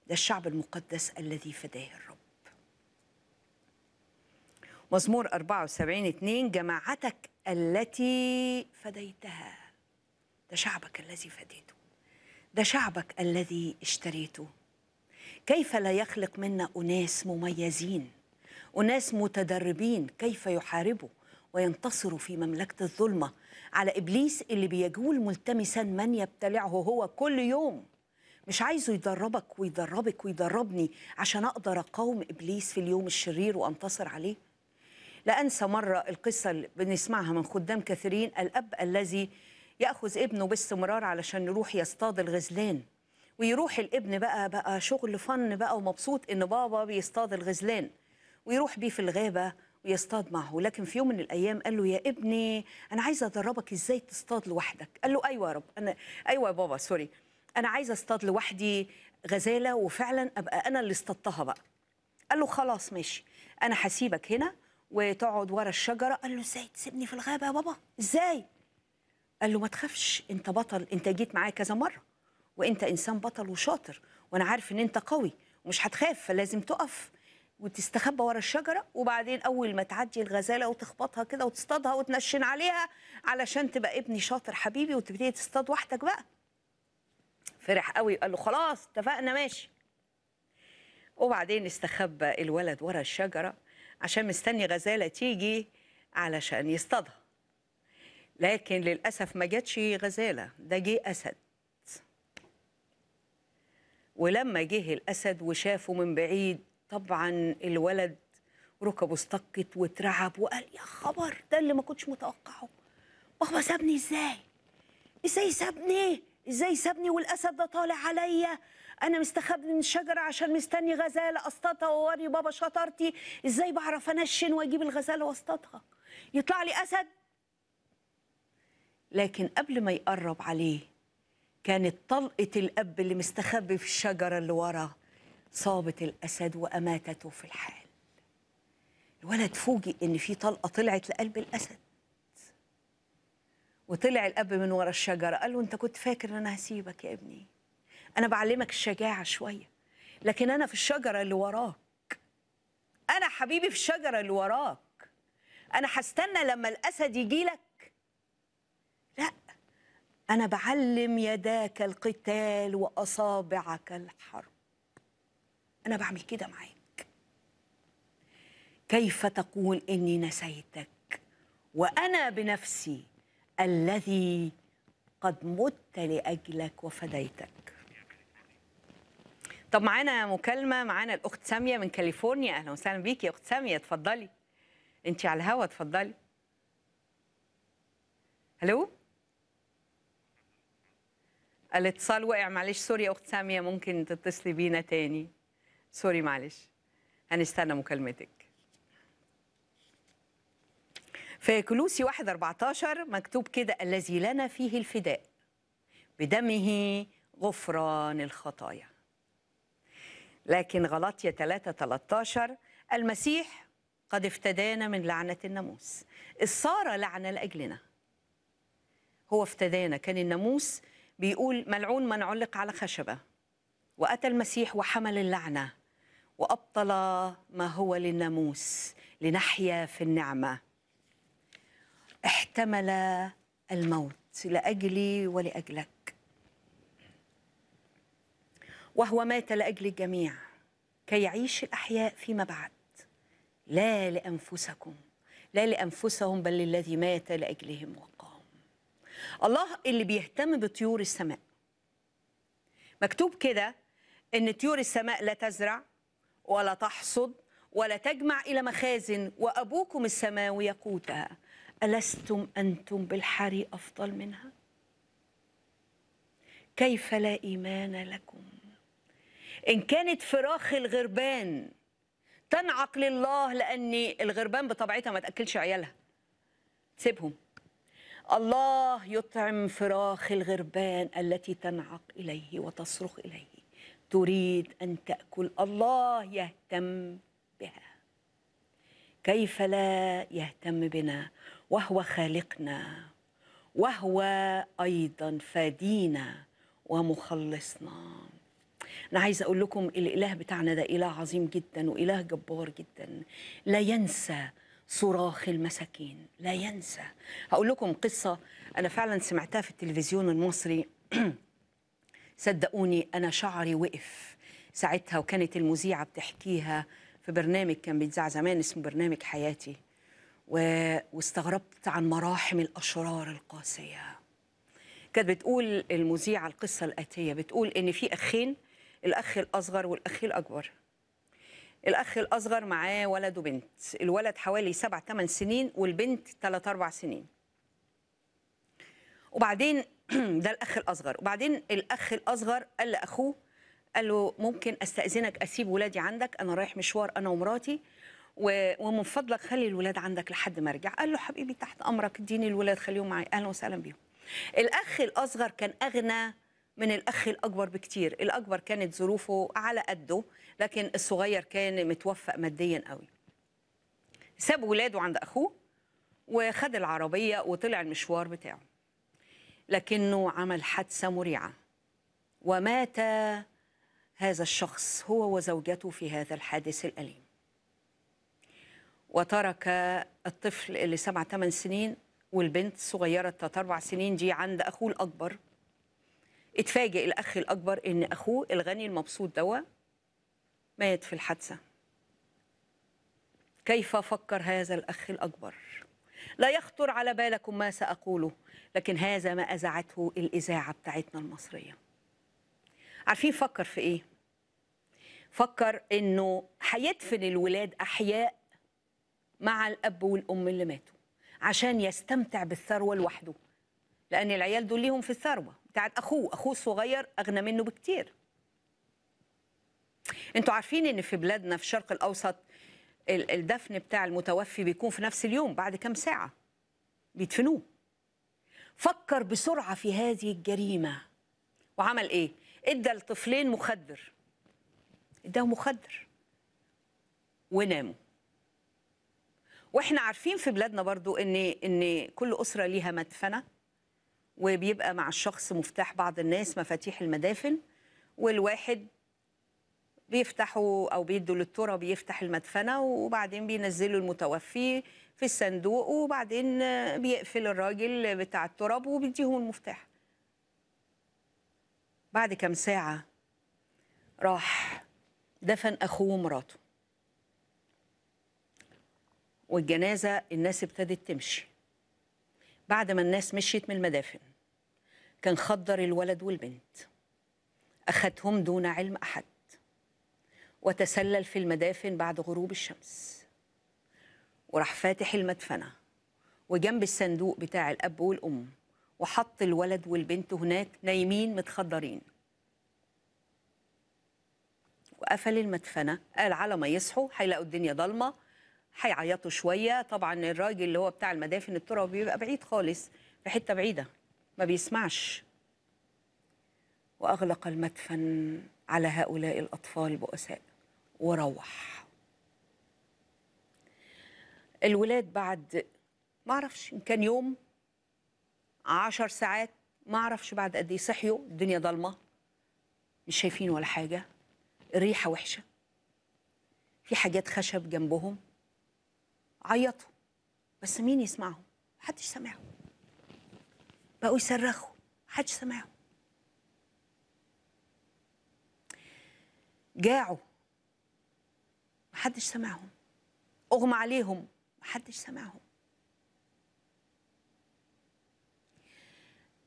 ده الشعب المقدس الذي فداه الرب مزمور 74 2 جماعتك التي فديتها ده شعبك الذي فديته ده شعبك الذي اشتريته كيف لا يخلق منا أناس مميزين أناس متدربين كيف يحاربوا وينتصروا في مملكة الظلمة على إبليس اللي بيجول ملتمسا من يبتلعه هو كل يوم مش عايزه يدربك ويدربك ويدربني عشان أقدر أقاوم إبليس في اليوم الشرير وأنتصر عليه لا أنسى مرة القصة اللي بنسمعها من خدام كثيرين الأب الذي يأخذ ابنه باستمرار علشان يروح يصطاد الغزلان ويروح الابن بقى بقى شغل فن بقى ومبسوط إن بابا بيصطاد الغزلان ويروح بيه في الغابه ويصطاد معه لكن في يوم من الايام قال له يا ابني انا عايز ادربك ازاي تصطاد لوحدك قال له ايوه يا رب انا ايوه يا بابا سوري انا عايز اصطاد لوحدي غزاله وفعلا ابقى انا اللي اصطادتها بقى قال له خلاص ماشي انا هسيبك هنا وتقعد ورا الشجره قال له ازاي تسيبني في الغابه يا بابا ازاي قال له ما تخافش انت بطل انت جيت معايا كذا مره وانت انسان بطل وشاطر وانا عارف ان انت قوي ومش هتخاف فلازم تقف وتستخبى ورا الشجره وبعدين اول ما تعدي الغزاله وتخبطها كده وتصطادها وتنشن عليها علشان تبقى ابني شاطر حبيبي وتبتدي تصطاد وحدك بقى فرح قوي قال له خلاص اتفقنا ماشي وبعدين استخبى الولد ورا الشجره عشان مستني غزاله تيجي علشان يصطادها لكن للاسف ما جاتش غزاله ده جه اسد ولما جه الاسد وشافه من بعيد طبعا الولد ركبه استقت واترعب وقال يا خبر ده اللي ما كنتش متوقعه بابا سابني ازاي ازاي سابني ازاي سابني والاسد ده طالع عليا انا مستخبي من الشجره عشان مستني غزاله اصطادها ووري بابا شطارتي ازاي بعرف انشن واجيب الغزاله واصطادها يطلع لي اسد لكن قبل ما يقرب عليه كانت طلقه الاب اللي مستخبي في الشجره اللي وراه صابت الأسد وأماتته في الحال الولد فوجئ إن في طلقة طلعت لقلب الأسد وطلع الأب من ورا الشجرة قال له أنت كنت فاكر إن أنا هسيبك يا ابني أنا بعلمك الشجاعة شوية لكن أنا في الشجرة اللي وراك أنا حبيبي في الشجرة اللي وراك أنا هستنى لما الأسد يجي لك لا أنا بعلم يداك القتال وأصابعك الحرب أنا بعمل كده معاك كيف تقول إني نسيتك وأنا بنفسي الذي قد مت لأجلك وفديتك طب معانا مكالمة معانا الأخت سامية من كاليفورنيا أهلا وسهلا بيكي يا أخت سامية اتفضلي أنت على الهوا اتفضلي هلو الاتصال وقع معلش سوري يا أخت سامية ممكن تتصلي بينا تاني سوري معلش هنستنى مكالمتك في كلوسي 1 14 مكتوب كده الذي لنا فيه الفداء بدمه غفران الخطايا لكن غلطية 3 13 المسيح قد افتدانا من لعنة الناموس الصارة لعنة لأجلنا هو افتدانا كان الناموس بيقول ملعون من علق على خشبة وأتى المسيح وحمل اللعنة وأبطل ما هو للناموس لنحيا في النعمة احتمل الموت لأجلي ولأجلك وهو مات لأجل الجميع كي يعيش الأحياء فيما بعد لا لأنفسكم لا لأنفسهم بل للذي مات لأجلهم وقام الله اللي بيهتم بطيور السماء مكتوب كده ان طيور السماء لا تزرع ولا تحصد ولا تجمع إلى مخازن وأبوكم السماوي يقوتها ألستم أنتم بالحري أفضل منها كيف لا إيمان لكم إن كانت فراخ الغربان تنعق لله لأن الغربان بطبيعتها ما تأكلش عيالها سيبهم الله يطعم فراخ الغربان التي تنعق إليه وتصرخ إليه تريد أن تأكل الله يهتم بها كيف لا يهتم بنا وهو خالقنا وهو أيضا فادينا ومخلصنا أنا عايزة أقول لكم الإله بتاعنا ده إله عظيم جدا وإله جبار جدا لا ينسى صراخ المساكين لا ينسى هقول لكم قصة أنا فعلا سمعتها في التلفزيون المصري صدقوني أنا شعري وقف ساعتها وكانت المذيعة بتحكيها في برنامج كان بيتذاع زمان اسمه برنامج حياتي و... واستغربت عن مراحم الأشرار القاسية كانت بتقول المذيعة القصة الآتية بتقول إن في أخين الأخ الأصغر والأخ الأكبر الأخ الأصغر معاه ولد وبنت الولد حوالي 7 8 سنين والبنت 3 4 سنين وبعدين ده الاخ الاصغر وبعدين الاخ الاصغر قال لاخوه قال له ممكن استاذنك اسيب ولادي عندك انا رايح مشوار انا ومراتي ومن فضلك خلي الولاد عندك لحد ما ارجع قال له حبيبي تحت امرك اديني الولاد خليهم معايا اهلا وسهلا بيهم الاخ الاصغر كان اغنى من الاخ الاكبر بكتير الاكبر كانت ظروفه على قده لكن الصغير كان متوفق ماديا قوي ساب ولاده عند اخوه وخد العربيه وطلع المشوار بتاعه لكنه عمل حادثة مريعة ومات هذا الشخص هو وزوجته في هذا الحادث الأليم وترك الطفل اللي سبع ثمان سنين والبنت صغيرة ثلاث أربع سنين دي عند أخوه الأكبر اتفاجئ الأخ الأكبر إن أخوه الغني المبسوط دوا مات في الحادثة كيف فكر هذا الأخ الأكبر لا يخطر على بالكم ما سأقوله لكن هذا ما أزعته الإذاعة بتاعتنا المصرية عارفين فكر في إيه؟ فكر إنه هيدفن الولاد أحياء مع الأب والأم اللي ماتوا عشان يستمتع بالثروة لوحده لأن العيال دول ليهم في الثروة بتاعت أخوه أخوه الصغير أغنى منه بكتير انتوا عارفين ان في بلادنا في الشرق الاوسط الدفن بتاع المتوفي بيكون في نفس اليوم بعد كام ساعه بيدفنوه فكر بسرعة في هذه الجريمة وعمل إيه؟ إدى لطفلين مخدر إداه مخدر وناموا واحنا عارفين في بلادنا برضو ان ان كل اسره ليها مدفنه وبيبقى مع الشخص مفتاح بعض الناس مفاتيح المدافن والواحد بيفتحوا او بيدوا للتراب بيفتح المدفنه وبعدين بينزلوا المتوفي في الصندوق وبعدين بيقفل الراجل بتاع التراب وبيديهم المفتاح بعد كام ساعه راح دفن اخوه ومراته والجنازه الناس ابتدت تمشي بعد ما الناس مشيت من المدافن كان خدر الولد والبنت اخدهم دون علم احد وتسلل في المدافن بعد غروب الشمس وراح فاتح المدفنة وجنب الصندوق بتاع الأب والأم وحط الولد والبنت هناك نايمين متخدرين وقفل المدفنة قال على ما يصحوا هيلاقوا الدنيا ضلمة هيعيطوا شوية طبعا الراجل اللي هو بتاع المدافن الترى بيبقى بعيد خالص في حتة بعيدة ما بيسمعش وأغلق المدفن على هؤلاء الأطفال بؤساء وروح الولاد بعد ما اعرفش ان كان يوم عشر ساعات ما اعرفش بعد قد ايه صحيوا الدنيا ضلمه مش شايفين ولا حاجه الريحه وحشه في حاجات خشب جنبهم عيطوا بس مين يسمعهم محدش سامعهم بقوا يصرخوا محدش سامعهم جاعوا محدش سمعهم اغمى عليهم محدش سمعهم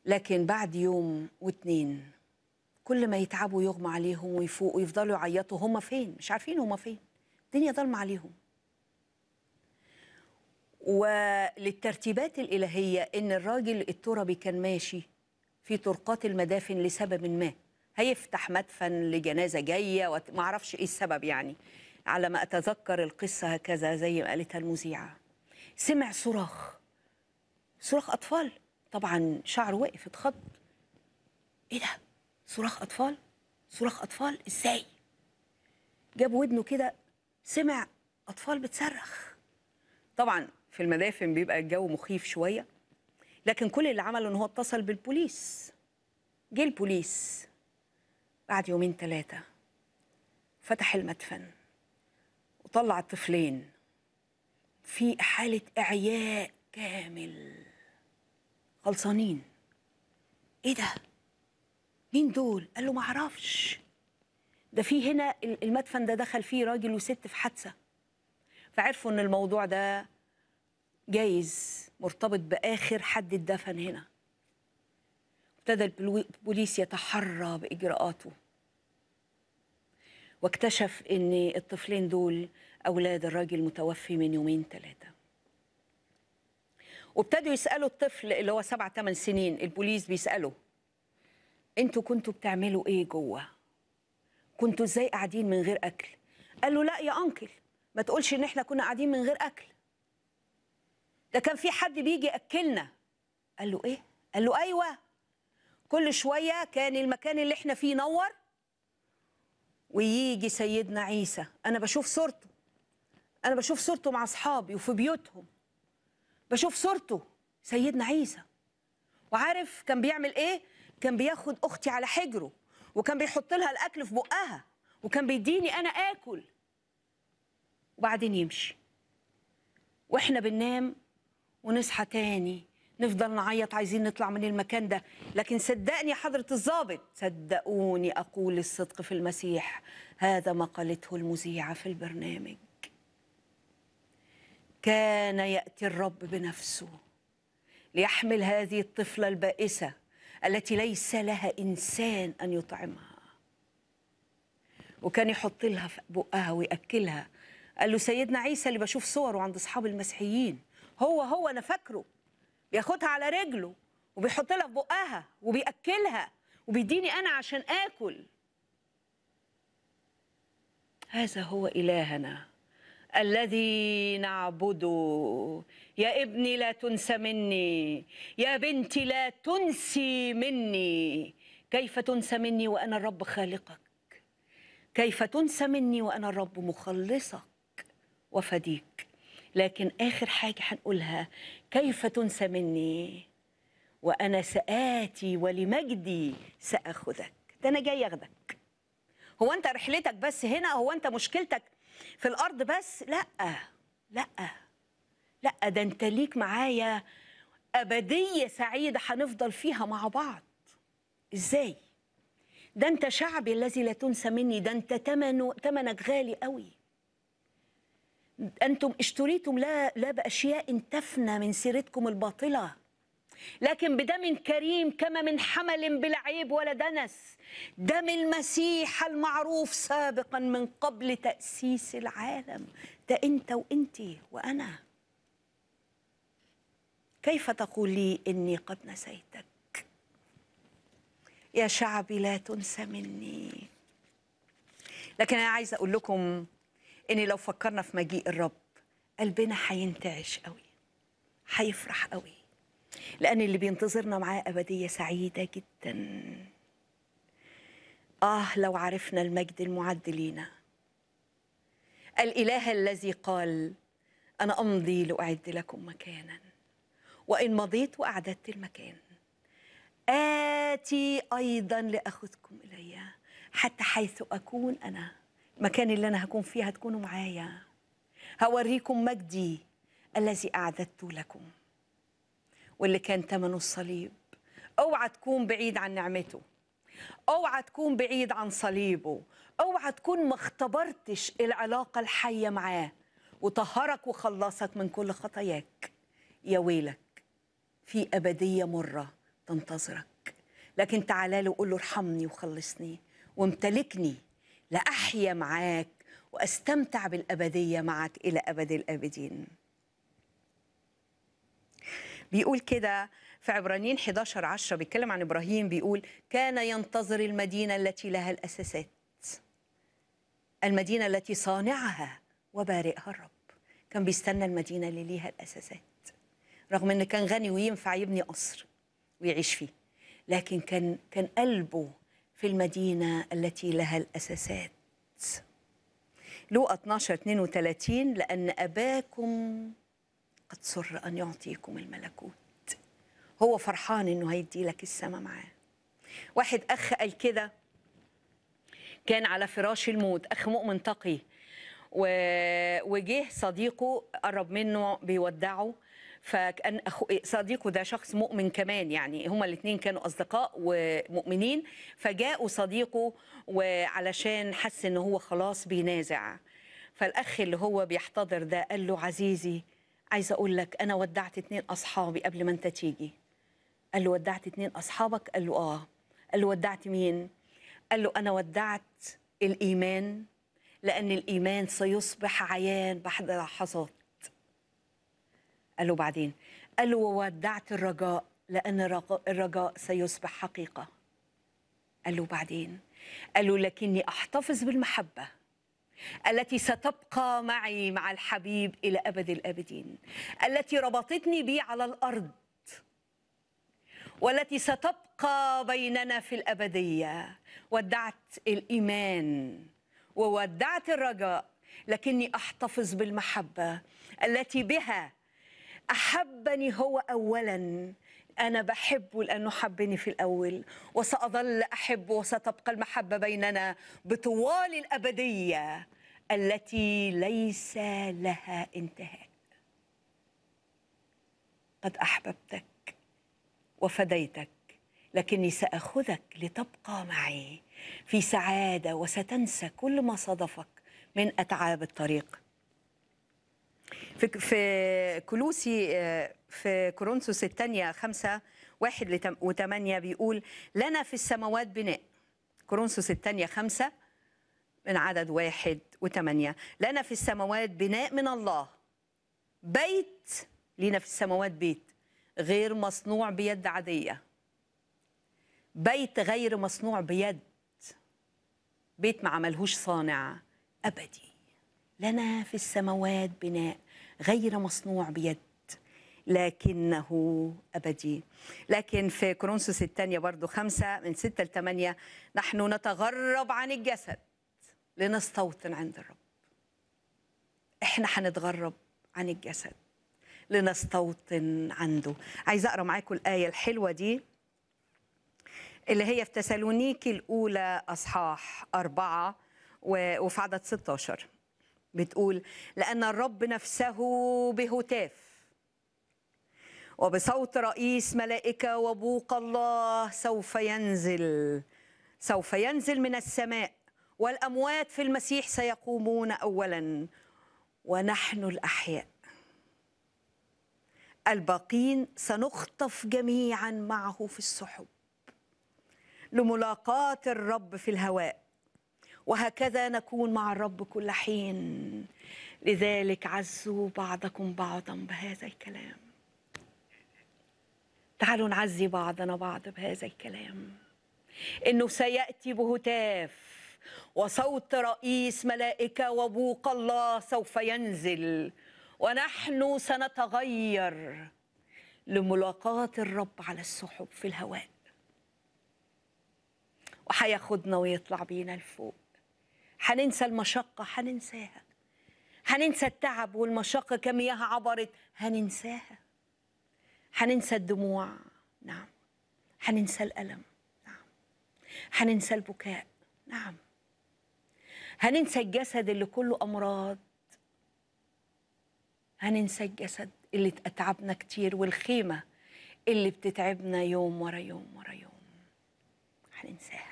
لكن بعد يوم واتنين كل ما يتعبوا يغمى عليهم ويفوقوا يفضلوا يعيطوا هما فين مش عارفين هما فين الدنيا ضلمة عليهم وللترتيبات الإلهية إن الراجل التربي كان ماشي في طرقات المدافن لسبب ما هيفتح مدفن لجنازة جاية ومعرفش إيه السبب يعني على ما أتذكر القصة هكذا زي ما قالتها المذيعة سمع صراخ صراخ أطفال طبعا شعره وقف اتخض إيه ده صراخ أطفال صراخ أطفال إزاي جاب ودنه كده سمع أطفال بتصرخ طبعا في المدافن بيبقى الجو مخيف شوية لكن كل اللي عمله إن هو اتصل بالبوليس جه البوليس بعد يومين ثلاثة فتح المدفن ومطلع الطفلين في حالة إعياء كامل خلصانين إيه ده؟ مين دول؟ قال له معرفش ده في هنا المدفن ده دخل فيه راجل وست في حادثة فعرفوا إن الموضوع ده جايز مرتبط بآخر حد اتدفن هنا ابتدى البوليس يتحرى بإجراءاته واكتشف ان الطفلين دول اولاد الراجل متوفي من يومين ثلاثه وابتدوا يسالوا الطفل اللي هو سبع ثمان سنين البوليس بيساله انتوا كنتوا بتعملوا ايه جوه كنتوا ازاي قاعدين من غير اكل قال له لا يا انكل ما تقولش ان احنا كنا قاعدين من غير اكل ده كان في حد بيجي ياكلنا قال له ايه قال له ايوه كل شويه كان المكان اللي احنا فيه نور ويجي سيدنا عيسى انا بشوف صورته انا بشوف صورته مع اصحابي وفي بيوتهم بشوف صورته سيدنا عيسى وعارف كان بيعمل ايه كان بياخد اختي على حجره وكان بيحط لها الاكل في بقها وكان بيديني انا اكل وبعدين يمشي واحنا بننام ونصحى تاني نفضل نعيط عايزين نطلع من المكان ده لكن صدقني حضرة الظابط صدقوني أقول الصدق في المسيح هذا ما قالته المذيعة في البرنامج كان يأتي الرب بنفسه ليحمل هذه الطفلة البائسة التي ليس لها إنسان أن يطعمها وكان يحط لها في بقها ويأكلها قال له سيدنا عيسى اللي بشوف صوره عند أصحاب المسيحيين هو هو أنا فاكره بياخدها على رجله وبيحط لها في بقها وبياكلها وبيديني انا عشان اكل هذا هو الهنا الذي نعبده يا ابني لا تنسى مني يا بنتي لا تنسي مني كيف تنسى مني وانا الرب خالقك كيف تنسى مني وانا الرب مخلصك وفديك لكن اخر حاجه هنقولها كيف تنسى مني وأنا سآتي ولمجدي سأخذك ده أنا جاي أخذك هو أنت رحلتك بس هنا هو أنت مشكلتك في الأرض بس لأ لأ لأ ده أنت ليك معايا أبدية سعيدة هنفضل فيها مع بعض إزاي؟ ده أنت شعبي الذي لا تنسى مني ده أنت تمنك غالي قوي أنتم اشتريتم لا, لا بأشياء تفنى من سيرتكم الباطلة لكن بدم كريم كما من حمل بلا عيب ولا دنس دم المسيح المعروف سابقا من قبل تأسيس العالم ده أنت وانت وأنا كيف تقول لي إني قد نسيتك يا شعبي لا تنسى مني لكن أنا عايزة أقول لكم ان لو فكرنا في مجيء الرب قلبنا هينتعش قوي هيفرح قوي لان اللي بينتظرنا معاه ابديه سعيده جدا اه لو عرفنا المجد المعد لينا الاله الذي قال انا امضي لاعد لكم مكانا وان مضيت واعددت المكان آتي أيضا لأخذكم إلي حتى حيث أكون أنا المكان اللي أنا هكون فيه هتكونوا معايا هوريكم مجدي الذي أعددت لكم واللي كان ثمنه الصليب اوعى تكون بعيد عن نعمته اوعى تكون بعيد عن صليبه اوعى تكون ما اختبرتش العلاقة الحية معاه وطهرك وخلصك من كل خطاياك يا ويلك في أبدية مرة تنتظرك لكن تعالى له قول له ارحمني وخلصني وامتلكني لأحيا معاك وأستمتع بالأبدية معك إلى أبد الآبدين بيقول كده في عبرانيين 11 10 بيتكلم عن إبراهيم بيقول كان ينتظر المدينة التي لها الأساسات المدينة التي صانعها وبارئها الرب كان بيستنى المدينة اللي ليها الأساسات رغم أنه كان غني وينفع يبني قصر ويعيش فيه لكن كان كان قلبه في المدينة التي لها الأساسات لوقا 12 32 لأن أباكم قد سر أن يعطيكم الملكوت هو فرحان إنه هيدي لك السماء معاه واحد أخ قال كده كان على فراش الموت أخ مؤمن تقي وجه صديقه قرب منه بيودعه فكان صديقه ده شخص مؤمن كمان يعني هما الاثنين كانوا اصدقاء ومؤمنين فجاءوا صديقه وعلشان حس ان هو خلاص بينازع فالاخ اللي هو بيحتضر ده قال له عزيزي عايز اقول لك انا ودعت اثنين اصحابي قبل ما انت تيجي قال له ودعت اثنين اصحابك قال له اه قال له ودعت مين قال له انا ودعت الايمان لان الايمان سيصبح عيان بعد لحظات قال له بعدين قال له وودعت الرجاء لأن الرجاء سيصبح حقيقة قال له بعدين قال له لكني أحتفظ بالمحبة التي ستبقى معي مع الحبيب إلى أبد الآبدين التي ربطتني بي على الأرض والتي ستبقى بيننا في الأبدية ودعت الإيمان وودعت الرجاء لكني أحتفظ بالمحبة التي بها احبني هو اولا أنا بحبه لأنه حبني في الأول وسأظل أحبه وستبقى المحبة بيننا بطوال الأبدية التي ليس لها انتهاء قد أحببتك وفديتك لكني سأخذك لتبقى معي في سعادة وستنسى كل ما صادفك من أتعاب الطريق في في كلوسي آه، في كورنثوس الثانية خمسة واحد وثمانية بيقول لنا في السماوات بناء كورنثوس الثانية خمسة من عدد واحد وثمانية لنا في السماوات بناء من الله بيت لينا في السماوات بيت غير مصنوع بيد عادية بيت غير مصنوع بيد بيت ما عملهوش صانع أبدي لنا في السماوات بناء غير مصنوع بيد لكنه أبدي لكن في كورنثوس الثانية برضو خمسة من ستة لثمانية نحن نتغرب عن الجسد لنستوطن عند الرب احنا هنتغرب عن الجسد لنستوطن عنده عايز أقرأ معاكم الآية الحلوة دي اللي هي في تسالونيكي الأولى أصحاح أربعة وفي عدد 16 بتقول لأن الرب نفسه بهتاف وبصوت رئيس ملائكة وبوق الله سوف ينزل سوف ينزل من السماء والأموات في المسيح سيقومون أولا ونحن الأحياء الباقين سنخطف جميعا معه في السحب لملاقاة الرب في الهواء وهكذا نكون مع الرب كل حين لذلك عزوا بعضكم بعضا بهذا الكلام تعالوا نعزي بعضنا بعض بهذا الكلام انه سياتي بهتاف وصوت رئيس ملائكه وبوق الله سوف ينزل ونحن سنتغير لملاقاه الرب على السحب في الهواء وهياخدنا ويطلع بينا لفوق هننسى المشقة هننساها هننسى التعب والمشقة كمياه عبرت هننساها هننسى الدموع نعم هننسى الألم نعم هننسى البكاء نعم هننسى الجسد اللي كله أمراض هننسى الجسد اللي اتعبنا كتير والخيمة اللي بتتعبنا يوم ورا يوم ورا يوم هننساها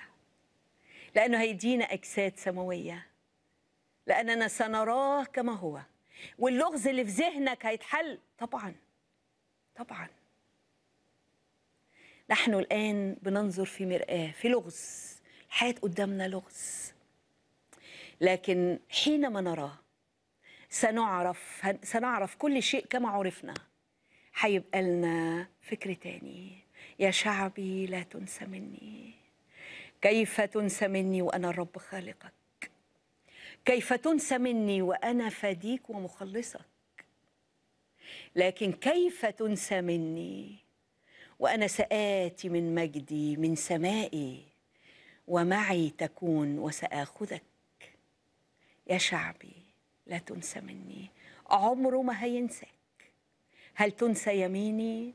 لأنه هيدينا أجساد سماوية لأننا سنراه كما هو واللغز اللي في ذهنك هيتحل طبعا طبعا نحن الآن بننظر في مرآة في لغز الحياة قدامنا لغز لكن حينما نراه سنعرف سنعرف كل شيء كما عرفنا هيبقى لنا فكر تاني يا شعبي لا تنسى مني كيف تنسى مني وأنا الرب خالقك كيف تنسى مني وأنا فديك ومخلصك لكن كيف تنسى مني وأنا سآتي من مجدي من سمائي ومعي تكون وسآخذك يا شعبي لا تنسى مني عمره ما هينساك هل تنسى يميني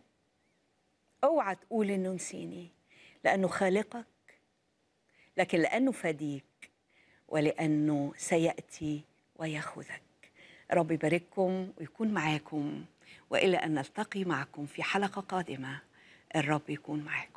اوعى تقول انه نسيني لانه خالقك لكن لأنه فديك ولأنه سيأتي ويأخذك رب يبارككم ويكون معاكم وإلى أن نلتقي معكم في حلقة قادمة الرب يكون معاكم